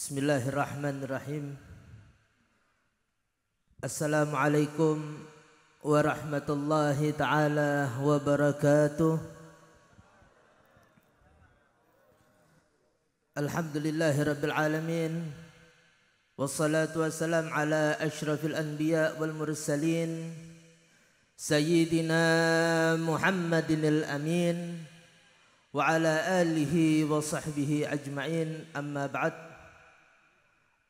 بسم الله الرحمن الرحيم السلام عليكم ورحمة الله تعالى وبركاته الحمد لله رب العالمين والصلاة والسلام على أشرف الأنبياء والمرسلين سيدنا محمد الأمين وعلى آله وصحبه أجمعين أما بعد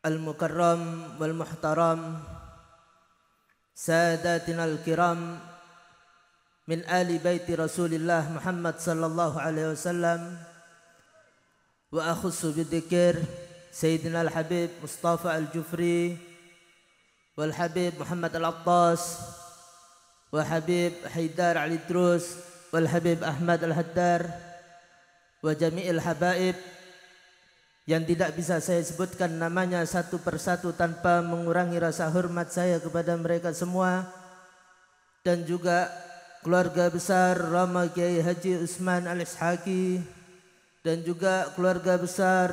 المكرم والمحترم ساداتنا الكرام من آل بيت رسول الله محمد صلى الله عليه وسلم وأخص بالذكر سيدنا الحبيب مصطفى الجفري والحبيب محمد العطاس وحبيب حيدار علي الدروس والحبيب أحمد الهدار وجميع الحبائب yang tidak bisa saya sebutkan namanya satu persatu tanpa mengurangi rasa hormat saya kepada mereka semua dan juga keluarga besar Rama Kiai Haji Usman Al Ishaki dan juga keluarga besar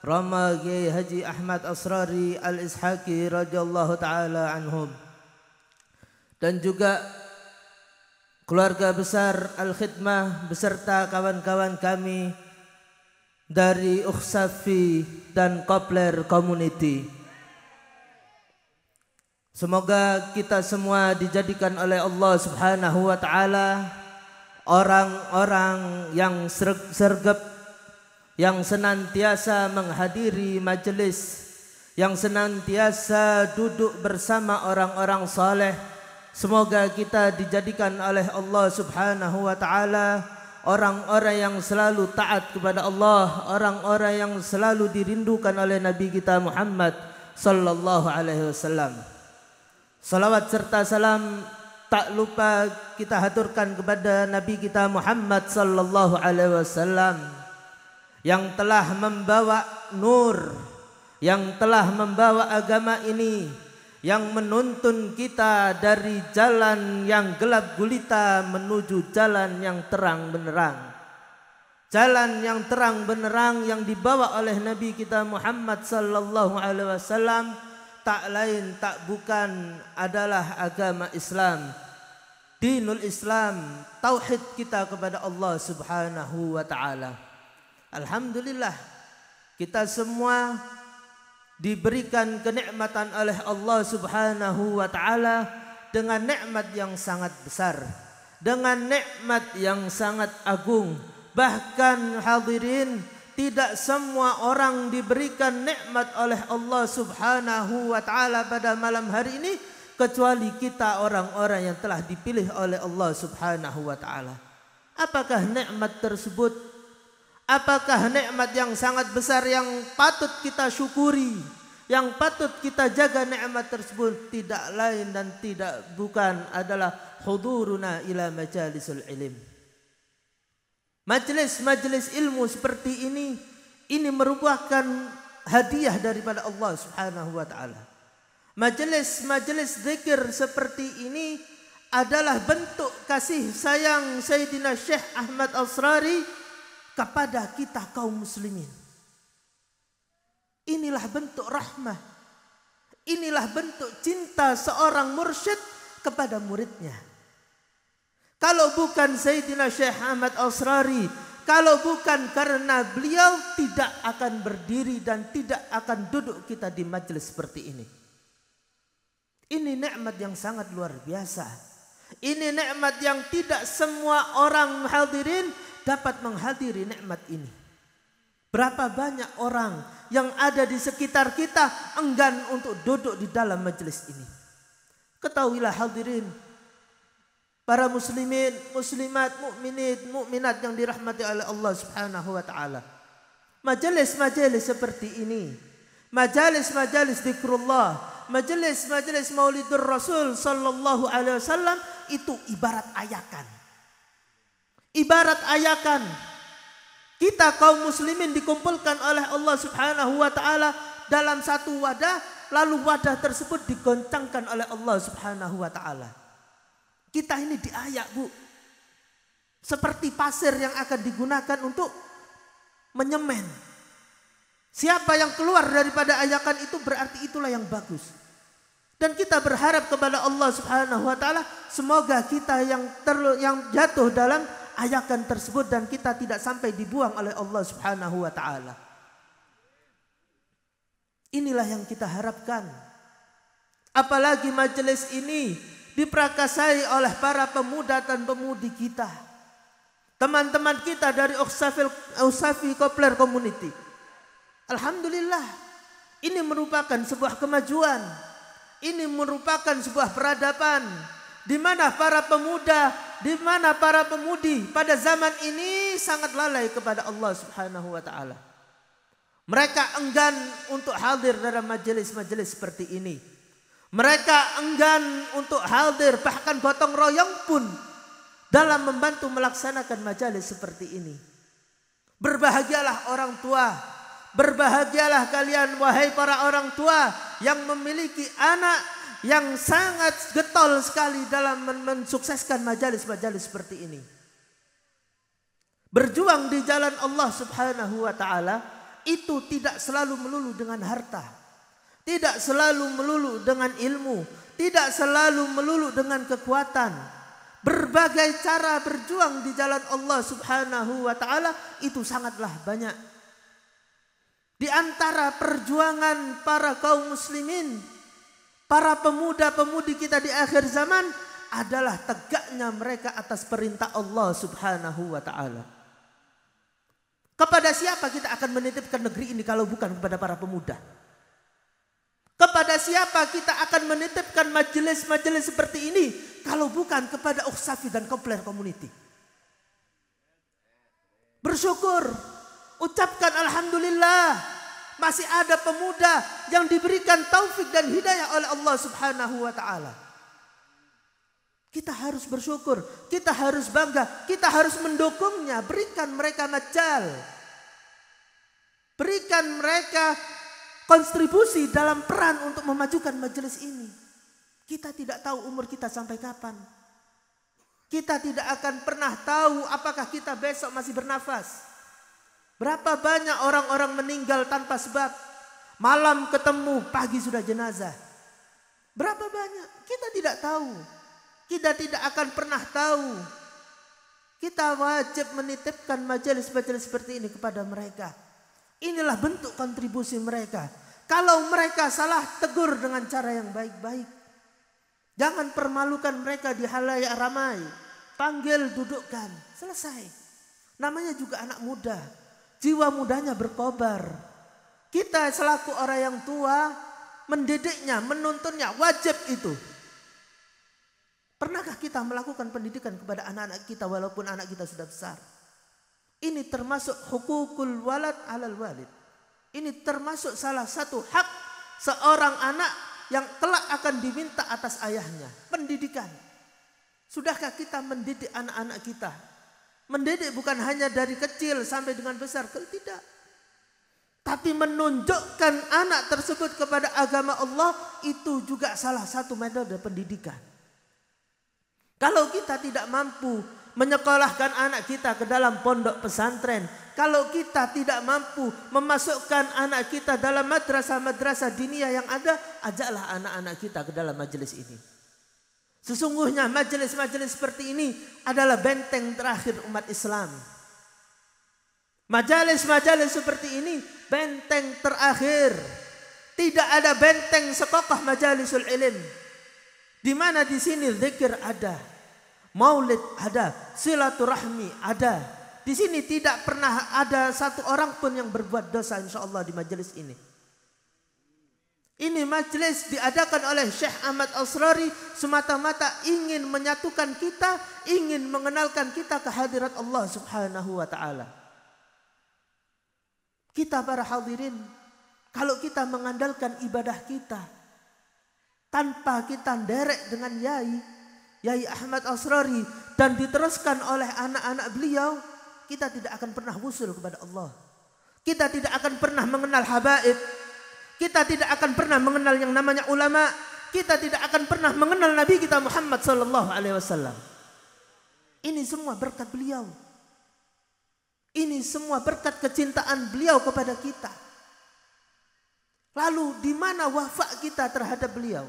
Rama Kiai Haji Ahmad Asrari Al Ishaki radhiyallahu taala anhum dan juga keluarga besar Al Khidmah beserta kawan-kawan kami dari Uksafi dan Kopler Community. Semoga kita semua dijadikan oleh Allah Subhanahu wa taala orang-orang yang sergap yang senantiasa menghadiri majelis yang senantiasa duduk bersama orang-orang saleh Semoga kita dijadikan oleh Allah Subhanahu wa taala orang-orang yang selalu taat kepada Allah, orang-orang yang selalu dirindukan oleh Nabi kita Muhammad sallallahu alaihi wasallam. Salawat serta salam tak lupa kita haturkan kepada Nabi kita Muhammad sallallahu alaihi wasallam yang telah membawa nur, yang telah membawa agama ini yang menuntun kita dari jalan yang gelap gulita menuju jalan yang terang benerang. Jalan yang terang benerang yang dibawa oleh Nabi kita Muhammad sallallahu alaihi wasallam tak lain tak bukan adalah agama Islam. Dinul Islam, tauhid kita kepada Allah Subhanahu wa taala. Alhamdulillah kita semua diberikan kenikmatan oleh Allah Subhanahu wa taala dengan nikmat yang sangat besar, dengan nikmat yang sangat agung. Bahkan hadirin, tidak semua orang diberikan nikmat oleh Allah Subhanahu wa taala pada malam hari ini kecuali kita orang-orang yang telah dipilih oleh Allah Subhanahu wa taala. Apakah nikmat tersebut Apakah nikmat yang sangat besar yang patut kita syukuri, yang patut kita jaga nikmat tersebut tidak lain dan tidak bukan adalah huduruna ila majalisul ilim. Majelis-majelis ilmu seperti ini ini merupakan hadiah daripada Allah Subhanahu wa taala. Majelis-majelis zikir seperti ini adalah bentuk kasih sayang Sayyidina Syekh Ahmad Asrari kepada kita kaum muslimin. Inilah bentuk rahmah. Inilah bentuk cinta seorang mursyid kepada muridnya. Kalau bukan Sayyidina Syekh Ahmad Asrari, kalau bukan karena beliau tidak akan berdiri dan tidak akan duduk kita di majelis seperti ini. Ini nikmat yang sangat luar biasa. Ini nikmat yang tidak semua orang hadirin dapat menghadiri nikmat ini. Berapa banyak orang yang ada di sekitar kita enggan untuk duduk di dalam majelis ini. Ketahuilah hadirin, para muslimin, muslimat, mukminin, mukminat yang dirahmati oleh Allah Subhanahu wa taala. Majelis-majelis seperti ini, majelis-majelis zikrullah, majelis-majelis Maulidur Rasul sallallahu alaihi wasallam itu ibarat ayakan. Ibarat ayakan. Kita kaum muslimin dikumpulkan oleh Allah Subhanahu wa taala dalam satu wadah lalu wadah tersebut digoncangkan oleh Allah Subhanahu wa taala. Kita ini diayak, Bu. Seperti pasir yang akan digunakan untuk menyemen. Siapa yang keluar daripada ayakan itu berarti itulah yang bagus. Dan kita berharap kepada Allah Subhanahu wa taala semoga kita yang ter, yang jatuh dalam ayakan tersebut dan kita tidak sampai dibuang oleh Allah Subhanahu wa taala. Inilah yang kita harapkan. Apalagi majelis ini diprakasai oleh para pemuda dan pemudi kita. Teman-teman kita dari Usafi Uksafi Kopler Community. Alhamdulillah ini merupakan sebuah kemajuan. Ini merupakan sebuah peradaban di mana para pemuda di mana para pemudi pada zaman ini sangat lalai kepada Allah Subhanahu wa taala. Mereka enggan untuk hadir dalam majelis-majelis seperti ini. Mereka enggan untuk hadir bahkan gotong royong pun dalam membantu melaksanakan majelis seperti ini. Berbahagialah orang tua, berbahagialah kalian wahai para orang tua yang memiliki anak yang sangat getol sekali dalam mensukseskan majalis-majalis seperti ini. Berjuang di jalan Allah Subhanahu wa taala itu tidak selalu melulu dengan harta. Tidak selalu melulu dengan ilmu, tidak selalu melulu dengan kekuatan. Berbagai cara berjuang di jalan Allah Subhanahu wa taala itu sangatlah banyak. Di antara perjuangan para kaum muslimin para pemuda-pemudi kita di akhir zaman adalah tegaknya mereka atas perintah Allah Subhanahu wa taala. Kepada siapa kita akan menitipkan negeri ini kalau bukan kepada para pemuda? Kepada siapa kita akan menitipkan majelis-majelis seperti ini kalau bukan kepada Uksafi dan Komplain Community? Bersyukur, ucapkan alhamdulillah masih ada pemuda yang diberikan taufik dan hidayah oleh Allah Subhanahu wa taala. Kita harus bersyukur, kita harus bangga, kita harus mendukungnya, berikan mereka majal. Berikan mereka kontribusi dalam peran untuk memajukan majelis ini. Kita tidak tahu umur kita sampai kapan. Kita tidak akan pernah tahu apakah kita besok masih bernafas. Berapa banyak orang-orang meninggal tanpa sebab? Malam ketemu, pagi sudah jenazah. Berapa banyak? Kita tidak tahu. Kita tidak akan pernah tahu. Kita wajib menitipkan majelis-majelis seperti ini kepada mereka. Inilah bentuk kontribusi mereka. Kalau mereka salah, tegur dengan cara yang baik-baik. Jangan permalukan mereka di halayak ramai. Panggil, dudukkan. Selesai. Namanya juga anak muda jiwa mudanya berkobar. Kita selaku orang yang tua mendidiknya, menuntunnya wajib itu. Pernahkah kita melakukan pendidikan kepada anak-anak kita walaupun anak kita sudah besar? Ini termasuk hukukul walad alal walid. Ini termasuk salah satu hak seorang anak yang telah akan diminta atas ayahnya. Pendidikan. Sudahkah kita mendidik anak-anak kita Mendidik bukan hanya dari kecil sampai dengan besar, tidak. Tapi menunjukkan anak tersebut kepada agama Allah itu juga salah satu metode pendidikan. Kalau kita tidak mampu menyekolahkan anak kita ke dalam pondok pesantren, kalau kita tidak mampu memasukkan anak kita dalam madrasah-madrasah dinia yang ada, ajaklah anak-anak kita ke dalam majelis ini. Sesungguhnya majelis-majelis seperti ini adalah benteng terakhir umat Islam. Majelis-majelis seperti ini benteng terakhir. Tidak ada benteng sekokoh majelisul ilim. Di mana di sini zikir ada, maulid ada, silaturahmi ada. Di sini tidak pernah ada satu orang pun yang berbuat dosa insya Allah di majelis ini. Ini majlis diadakan oleh Syekh Ahmad Asrari semata-mata ingin menyatukan kita, ingin mengenalkan kita ke hadirat Allah Subhanahu wa taala. Kita para hadirin, kalau kita mengandalkan ibadah kita tanpa kita derek dengan yai, yai Ahmad Asrari dan diteruskan oleh anak-anak beliau, kita tidak akan pernah wusul kepada Allah. Kita tidak akan pernah mengenal habaib, kita tidak akan pernah mengenal yang namanya ulama. Kita tidak akan pernah mengenal Nabi kita Muhammad Sallallahu Alaihi Wasallam. Ini semua berkat beliau. Ini semua berkat kecintaan beliau kepada kita. Lalu di mana wafak kita terhadap beliau?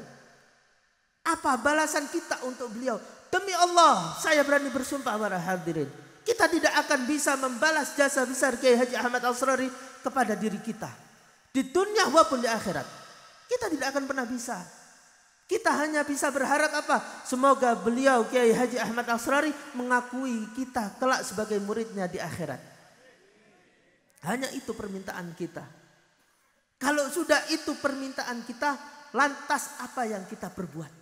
Apa balasan kita untuk beliau? Demi Allah, saya berani bersumpah para hadirin. Kita tidak akan bisa membalas jasa besar Kiai Haji Ahmad al kepada diri kita. Di dunia walaupun di akhirat. Kita tidak akan pernah bisa. Kita hanya bisa berharap apa? Semoga beliau Kiai Haji Ahmad Asrari mengakui kita kelak sebagai muridnya di akhirat. Hanya itu permintaan kita. Kalau sudah itu permintaan kita, lantas apa yang kita perbuat?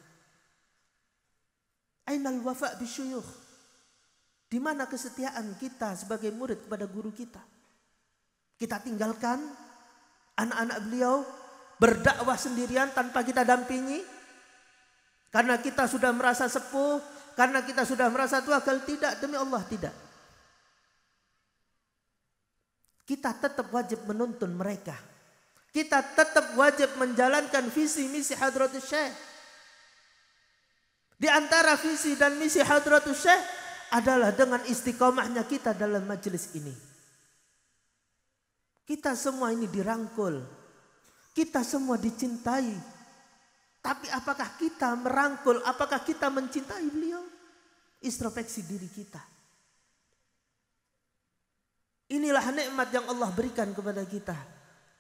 Ainal wafa bisyuyuh. Di mana kesetiaan kita sebagai murid kepada guru kita? Kita tinggalkan Anak-anak beliau berdakwah sendirian tanpa kita dampingi. Karena kita sudah merasa sepuh, karena kita sudah merasa tua, kalau tidak demi Allah tidak. Kita tetap wajib menuntun mereka. Kita tetap wajib menjalankan visi misi Hadratus Syekh. Di antara visi dan misi Hadratus Syekh adalah dengan istiqomahnya kita dalam majelis ini. Kita semua ini dirangkul. Kita semua dicintai. Tapi apakah kita merangkul? Apakah kita mencintai beliau? Introspeksi diri kita. Inilah nikmat yang Allah berikan kepada kita.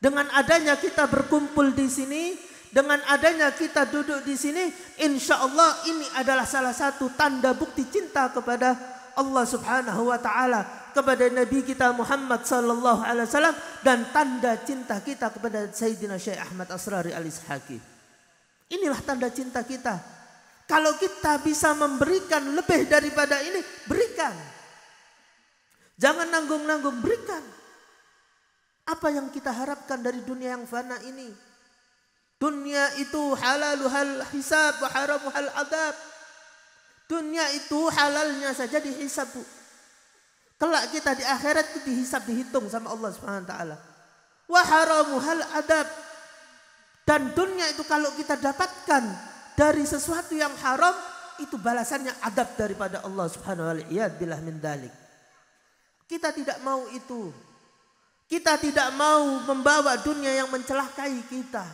Dengan adanya kita berkumpul di sini, dengan adanya kita duduk di sini, insya Allah ini adalah salah satu tanda bukti cinta kepada Allah Subhanahu wa Ta'ala kepada Nabi kita Muhammad sallallahu alaihi wasallam dan tanda cinta kita kepada Sayyidina Syekh Ahmad Asrari Al-Ishaqi. Inilah tanda cinta kita. Kalau kita bisa memberikan lebih daripada ini, berikan. Jangan nanggung-nanggung, berikan. Apa yang kita harapkan dari dunia yang fana ini? Dunia itu halal hal hisab wa hal adab. Dunia itu halalnya saja dihisab, Bu. Kelak kita di akhirat itu dihisap dihitung sama Allah Subhanahu wa taala. Wa haramu hal adab. Dan dunia itu kalau kita dapatkan dari sesuatu yang haram itu balasannya adab daripada Allah Subhanahu wa taala. Iya, bilah min dalik. Kita tidak mau itu. Kita tidak mau membawa dunia yang mencelakai kita.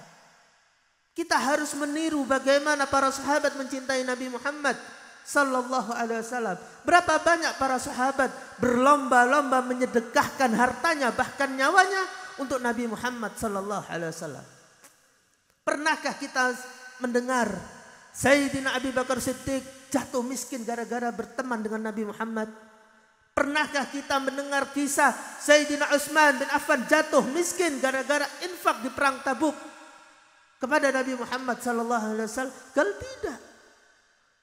Kita harus meniru bagaimana para sahabat mencintai Nabi Muhammad Sallallahu alaihi wasallam. Berapa banyak para sahabat berlomba-lomba menyedekahkan hartanya bahkan nyawanya untuk Nabi Muhammad Sallallahu alaihi wasallam. Pernahkah kita mendengar Sayyidina Abi Bakar Siddiq jatuh miskin gara-gara berteman dengan Nabi Muhammad? Pernahkah kita mendengar kisah Sayyidina Utsman bin Affan jatuh miskin gara-gara infak di perang Tabuk kepada Nabi Muhammad sallallahu alaihi wasallam? Kalau tidak,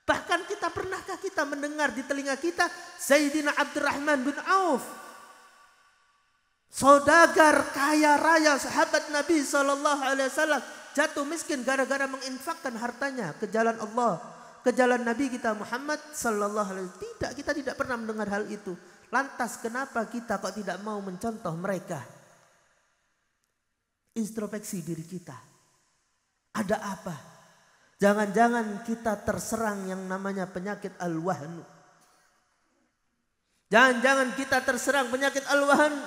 Bahkan kita pernahkah kita mendengar di telinga kita Sayyidina Abdurrahman bin Auf. Saudagar kaya raya sahabat Nabi Shallallahu Alaihi Wasallam jatuh miskin gara-gara menginfakkan hartanya ke jalan Allah, ke jalan Nabi kita Muhammad Shallallahu Alaihi Wasallam. Tidak, kita tidak pernah mendengar hal itu. Lantas kenapa kita kok tidak mau mencontoh mereka? Introspeksi diri kita. Ada apa? Jangan-jangan kita terserang yang namanya penyakit al-wahnu. Jangan-jangan kita terserang penyakit al-wahan.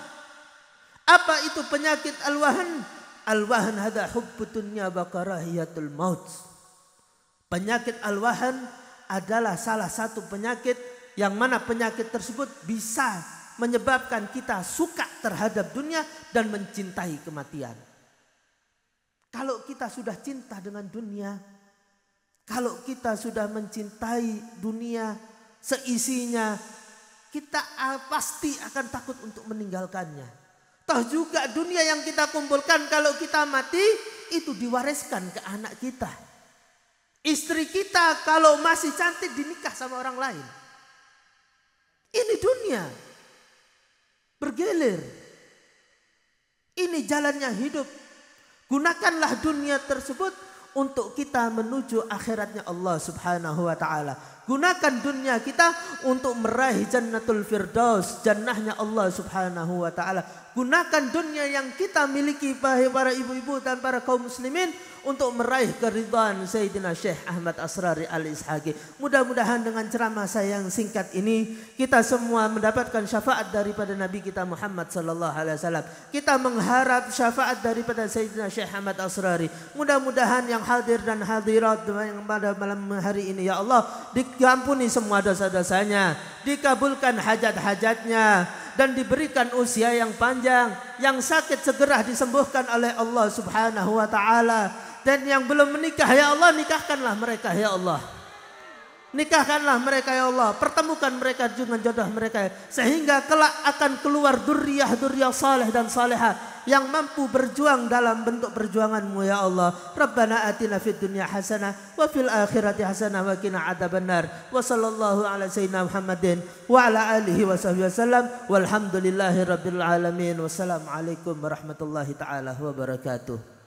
Apa itu penyakit al-wahan? Al-wahan hadha hubbutunnya bakarahiyatul maut. Penyakit al-wahan adalah salah satu penyakit yang mana penyakit tersebut bisa menyebabkan kita suka terhadap dunia dan mencintai kematian. Kalau kita sudah cinta dengan dunia, kalau kita sudah mencintai dunia seisinya, kita pasti akan takut untuk meninggalkannya. Toh juga dunia yang kita kumpulkan kalau kita mati itu diwariskan ke anak kita. Istri kita kalau masih cantik dinikah sama orang lain. Ini dunia. bergelir, Ini jalannya hidup. Gunakanlah dunia tersebut untuk kita menuju akhiratnya Allah Subhanahu wa taala. Gunakan dunia kita untuk meraih jannatul firdaus, jannahnya Allah Subhanahu wa taala. Gunakan dunia yang kita miliki para ibu-ibu dan para kaum muslimin untuk meraih keridhaan Sayyidina Syekh Ahmad Asrari Al Ishaqi. Mudah-mudahan dengan ceramah saya yang singkat ini kita semua mendapatkan syafaat daripada Nabi kita Muhammad sallallahu alaihi wasallam. Kita mengharap syafaat daripada Sayyidina Syekh Ahmad Asrari. Mudah-mudahan yang hadir dan hadirat yang pada malam hari ini ya Allah di diampuni semua dosa-dosanya, dikabulkan hajat-hajatnya dan diberikan usia yang panjang, yang sakit segera disembuhkan oleh Allah Subhanahu wa taala dan yang belum menikah ya Allah nikahkanlah mereka ya Allah. Nikahkanlah mereka ya Allah, pertemukan mereka dengan jodoh mereka sehingga kelak akan keluar duriyah-duriyah saleh dan salehah yang mampu berjuang dalam bentuk perjuanganmu ya Allah. Rabbana atina fid dunya hasanah wa fil akhirati hasanah wa qina adzabannar. Wa sallallahu ala sayyidina Muhammadin wa ala alihi wa sahbihi wasallam. Walhamdulillahi rabbil alamin. Wassalamualaikum warahmatullahi taala wabarakatuh.